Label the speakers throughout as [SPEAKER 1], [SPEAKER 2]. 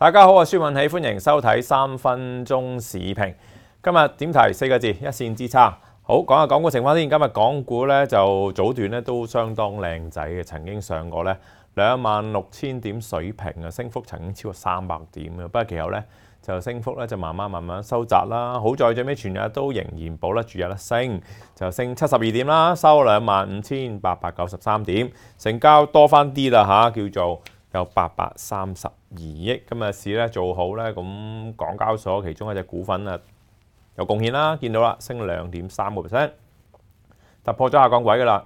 [SPEAKER 1] 大家好，我系苏允喜，欢迎收睇三分钟市评。今日点题四个字，一线之差。好，讲下港股情况先。今日港股咧就早段咧都相当靓仔嘅，曾经上过咧两万六千点水平啊，升幅曾经超过三百点嘅。不过其后咧就升幅咧就慢慢慢慢收窄啦。好在最尾全日都仍然保得住有得升，就升七十二点啦，收两万五千八百九十三点，成交多翻啲啦吓，叫做。有八百三十二億，咁啊市咧做好咧，咁港交所其中一隻股份啊有貢獻啦，見到啦，升兩點三個 percent，突破咗下降位噶啦，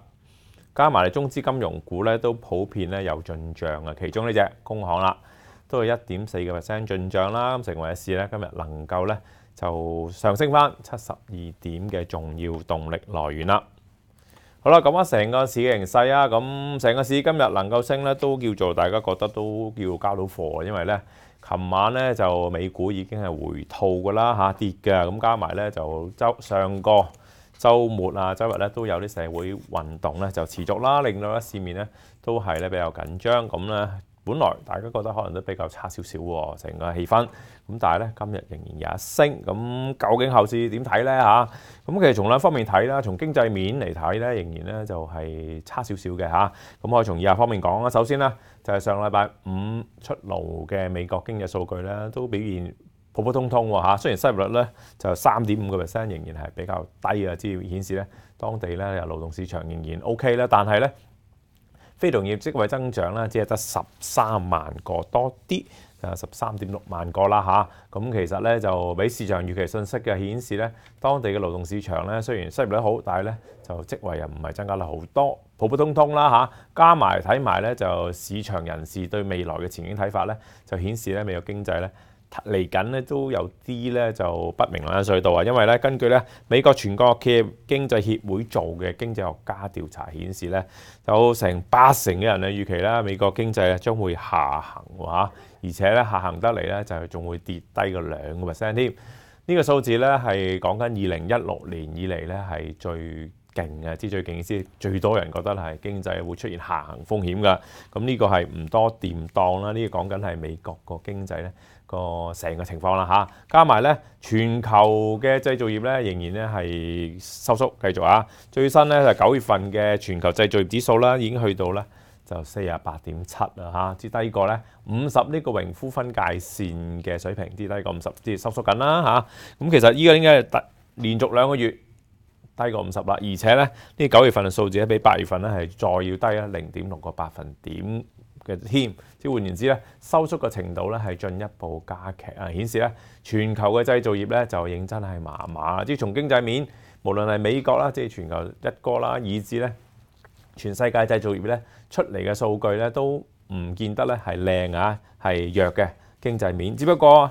[SPEAKER 1] 加埋中資金融股咧都普遍咧有進漲啊，其中呢只工行啦，都有一點四個 percent 進漲啦，咁成為市咧今日能夠咧就上升翻七十二點嘅重要動力來源啦。好啦，咁啊，成個市嘅形勢啊，咁成個市今日能夠升咧，都叫做大家覺得都叫交到貨，因為咧，琴晚咧就美股已經係回吐噶啦嚇，跌嘅，咁加埋咧就周上個週末啊，周日咧都有啲社會運動咧，就持續啦，令到咧市面咧都係咧比較緊張，咁咧。本來大家覺得可能都比較差少少喎，成個氣氛。咁但係咧，今日仍然有一升。咁究竟後市點睇咧？嚇，咁其實從兩方面睇啦，從經濟面嚟睇咧，仍然咧就係差少少嘅嚇。咁可以從以下方面講啦。首先啦，就係上禮拜五出爐嘅美國經濟數據咧，都表現普普通通喎嚇。雖然失業率咧就三點五個 percent，仍然係比較低啊，只要顯示咧當地咧嘅勞動市場仍然 OK 啦，但係咧。非農業職位增長啦，只係得十三萬個多啲，啊十三點六萬個啦吓，咁其實咧就比市場預期信息嘅顯示咧，當地嘅勞動市場咧雖然失業率好，但系咧就職位又唔係增加得好多，普普通通啦吓，加埋睇埋咧就市場人士對未來嘅前景睇法咧，就顯示咧未有經濟咧。嚟緊咧都有啲咧就不明啦，隧道啊！因為咧根據咧美國全國企業經濟協會做嘅經濟學家調查顯示咧，有成八成嘅人咧預期咧美國經濟將會下行喎而且咧下行得嚟咧就係仲會跌低個兩個 percent 添。呢個數字咧係講緊二零一六年以嚟咧係最勁嘅，之最勁先最多人覺得係經濟會出現下行風險㗎。咁呢個係唔多掂當啦。呢個講緊係美國個經濟咧。個成個情況啦嚇，加埋咧全球嘅製造業咧仍然咧係收縮繼續啊！最新咧就九月份嘅全球製造業指數啦，已經去到咧就四啊八點七啦嚇，至低過咧五十呢個榮枯分界線嘅水平，跌低過五十，即係收縮緊啦嚇。咁其實依個應該係突連續兩個月低過五十啦？而且咧呢九月份嘅數字咧比八月份咧係再要低啊零點六個百分點。嘅添，即換言之咧，收縮嘅程度咧係進一步加劇啊，顯示咧全球嘅製造業咧就認真係麻麻即從經濟面，無論係美國啦，即全球一哥啦，以至咧全世界製造業咧出嚟嘅數據咧都唔見得咧係靚啊，係弱嘅經濟面，只不過。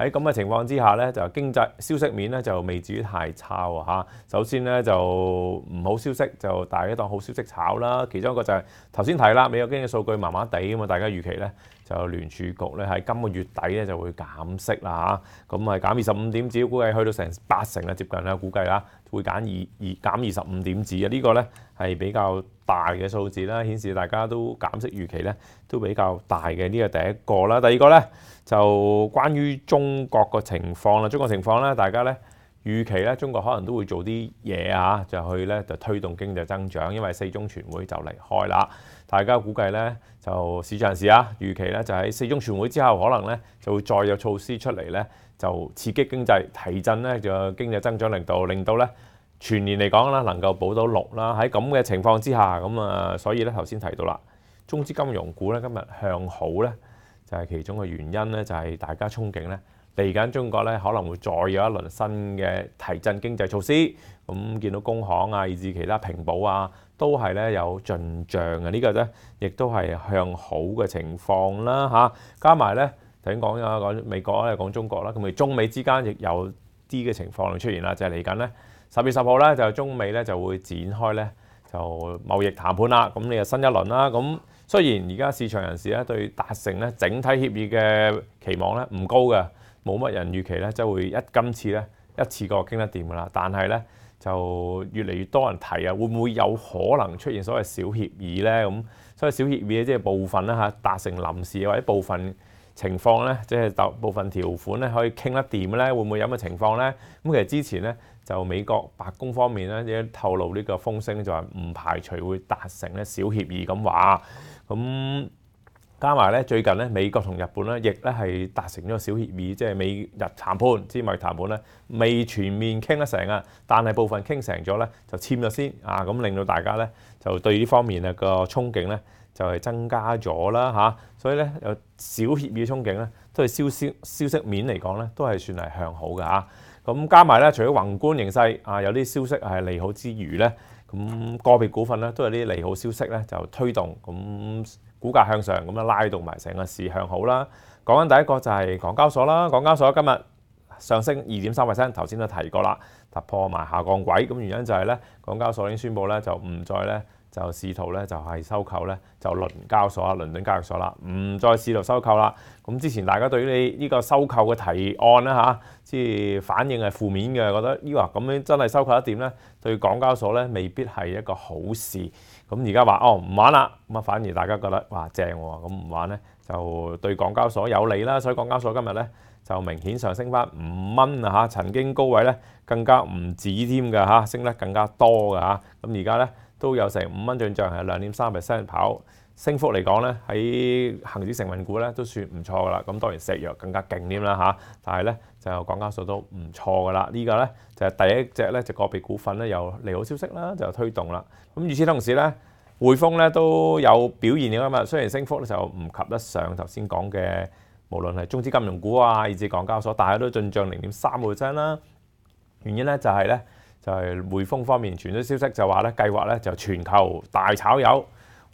[SPEAKER 1] 喺咁嘅情況之下咧，就經濟消息面咧就未至於太差喎嚇。首先咧就唔好消息，就大家當好消息炒啦。其中一個就係頭先提啦，美國經濟數據麻麻地咁嘛，大家預期咧就聯儲局咧喺今個月底咧就會減息啦嚇。咁啊減二十五點，只要估計去到成八成啊，接近啦，估計啦。會減二二減二十五點子啊！呢個咧係比較大嘅數字啦，顯示大家都減息預期咧都比較大嘅呢個第一個啦，第二個咧就關於中國個情況啦，中國情況咧大家咧。預期咧，中國可能都會做啲嘢啊，就去咧就推動經濟增長，因為四中全會就離開啦。大家估計咧，就市場市啊，預期咧就喺四中全會之後，可能咧就會再有措施出嚟咧，就刺激經濟，提振咧就經濟增長力度，令到咧全年嚟講啦，能夠補到六啦。喺咁嘅情況之下，咁啊，所以咧頭先提到啦，中資金融股咧今日向好咧，就係其中嘅原因咧，就係大家憧憬咧。嚟緊中國咧，可能會再有一輪新嘅提振經濟措施。咁見到工行啊，以至其他平保啊，都係咧有進帳嘅。呢個咧亦都係向好嘅情況啦。嚇，加埋咧頭先講咗講美國咧講中國啦，咁而中美之間亦有啲嘅情況出現啦，就係嚟緊咧十月十號咧就中美咧就會展開咧就貿易談判啦。咁你又新一輪啦。咁雖然而家市場人士咧對達成咧整體協議嘅期望咧唔高嘅。冇乜人預期咧，即係會一今次咧一次過傾得掂噶啦。但係咧就越嚟越多人提啊，會唔會有可能出現所謂小協議咧？咁所謂小協議即係部分啦嚇，達成臨時或者部分情況咧，即係部分條款咧可以傾得掂咧，會唔會咁嘅情況咧？咁其實之前咧就美國白宮方面咧，亦都透露呢個風聲，就係唔排除會達成咧小協議咁話咁。加埋咧，最近咧美國同日本咧，亦咧係達成咗小協議，即係美日談判，之埋談判咧未全面傾得成啊，但係部分傾成咗咧就簽咗先啊，咁令到大家咧就對呢方面啊個憧憬咧就係增加咗啦嚇，所以咧有小協議憧憬咧，都係消消消息面嚟講咧都係算係向好嘅嚇。咁加埋咧，除咗宏觀形勢啊有啲消息係利好之餘咧，咁個別股份咧都有啲利好消息咧就推動咁。股價向上咁樣拉動埋成個市向好啦。講緊第一個就係港交所啦，港交所今日上升二點三 percent，頭先都提過啦，突破埋下降軌。咁原因就係咧，港交所已經宣布咧就唔再咧。就試圖咧，就係收購咧，就倫交所啊、倫敦交易所啦，唔再試圖收購啦。咁之前大家對於你呢個收購嘅提案咧嚇，即係反應係負面嘅，覺得依話咁樣真係收購得點咧？對港交所咧未必係一個好事。咁而家話哦唔玩啦，咁啊反而大家覺得哇正喎，咁唔玩咧就對港交所有利啦。所以港交所今日咧就明顯上升翻五蚊啊！嚇，曾經高位咧更加唔止添㗎嚇，升得更加多㗎嚇。咁而家咧。都有成五蚊進帳，係兩點三 percent 跑升幅嚟講咧，喺恆指成分股咧都算唔錯噶啦。咁當然石藥更加勁啲啦嚇，但係咧就港交所都唔錯噶啦。呢個咧就第一隻咧就個別股份咧有利好消息啦，就推動啦。咁與此同時咧，匯豐咧都有表現嘅嘛。雖然升幅咧就唔及得上頭先講嘅，無論係中資金融股啊，以至港交所，大家都進帳零點三個 percent 啦。原因咧就係咧。就係匯豐方面傳咗消息，就話咧計劃咧就全球大炒油，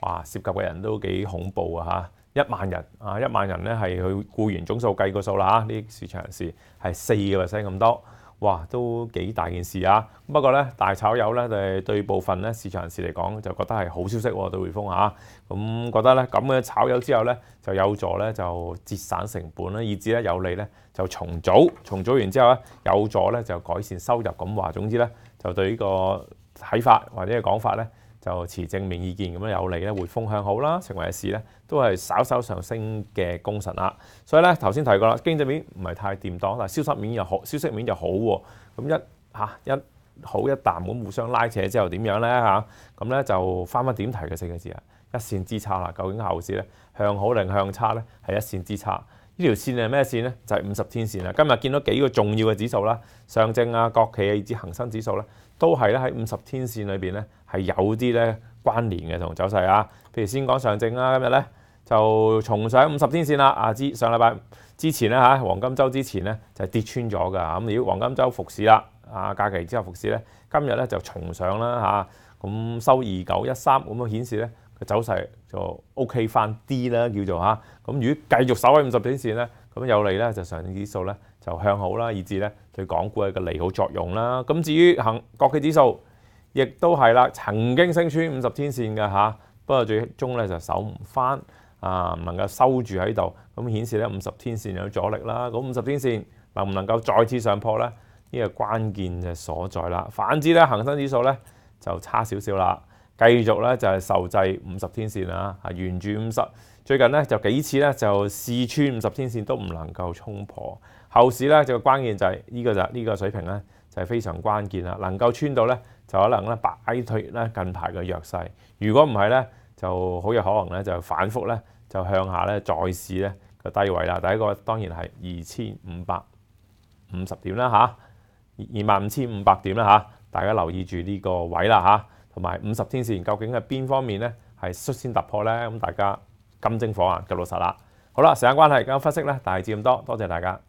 [SPEAKER 1] 哇！涉及嘅人都幾恐怖啊嚇，一萬人啊一萬人咧係佢僱員總數計個數啦嚇，呢啲市場人士係四個 percent 咁多。哇，都幾大件事啊！不過咧，大炒友咧就對部分咧市場人士嚟講，就覺得係好消息對匯豐啊，咁覺得咧咁嘅炒友之後咧就有助咧就節省成本啦，以至咧有利咧就重組，重組完之後咧有助咧就改善收入。咁話總之咧，就對呢個睇法或者係講法咧。就持正面意見咁樣有利咧，回風向好啦，成為市事咧都係稍稍上升嘅功臣啦。所以咧頭先提過啦，經濟面唔係太掂當啦，消息面又好，消息面又好喎。咁一嚇一好一啖咁互相拉扯之後點樣咧嚇？咁咧就翻翻點提嘅四個字啊，一線之差啦。究竟後市咧向好定向差咧係一線之差。呢條線係咩線咧？就係五十天線啦。今日見到幾個重要嘅指數啦，上證啊、國企啊、以至恒生指數咧，都係咧喺五十天線裏面咧係有啲咧關聯嘅同走勢啊。譬如先講上證啦，今日咧就重上五十天線啦。啊，之上禮拜之前咧嚇黃金周之前咧就跌穿咗㗎。咁如果黃金周復市啦，啊假期之後復市咧，今日咧就重上啦嚇。咁收二九一三咁樣顯示咧。嘅走勢就 OK 翻啲啦，叫做嚇。咁如果繼續守喺五十天線咧，咁有利咧就上證指數咧就向好啦，以至咧對港股嘅一個利好作用啦。咁至於行國企指數亦都係啦，曾經升穿五十天線嘅嚇，不過最終咧就守唔翻，啊唔能夠收住喺度，咁顯示咧五十天線有阻力啦。咁五十天線能唔能夠再次上破咧？呢個關鍵嘅所在啦。反之咧，恒生指數咧就差少少啦。繼續咧就係受制五十天線啊，啊沿住五十最近咧就幾次咧就試穿五十天線都唔能夠衝破後市咧就關鍵就係呢個就呢個水平咧就係非常關鍵啦。能夠穿到咧就可能咧擺脱咧近排嘅弱勢，如果唔係咧就好有可能咧就反覆咧就向下咧再試咧個低位啦。第一個當然係二千五百五十點啦嚇，二萬五千五百點啦嚇，大家留意住呢個位啦嚇。同埋五十天線，究竟係邊方面咧係率先突破咧？咁大家金睛火眼，夠老實啦。好啦，時間關係，今日分析咧大致咁多，多謝大家。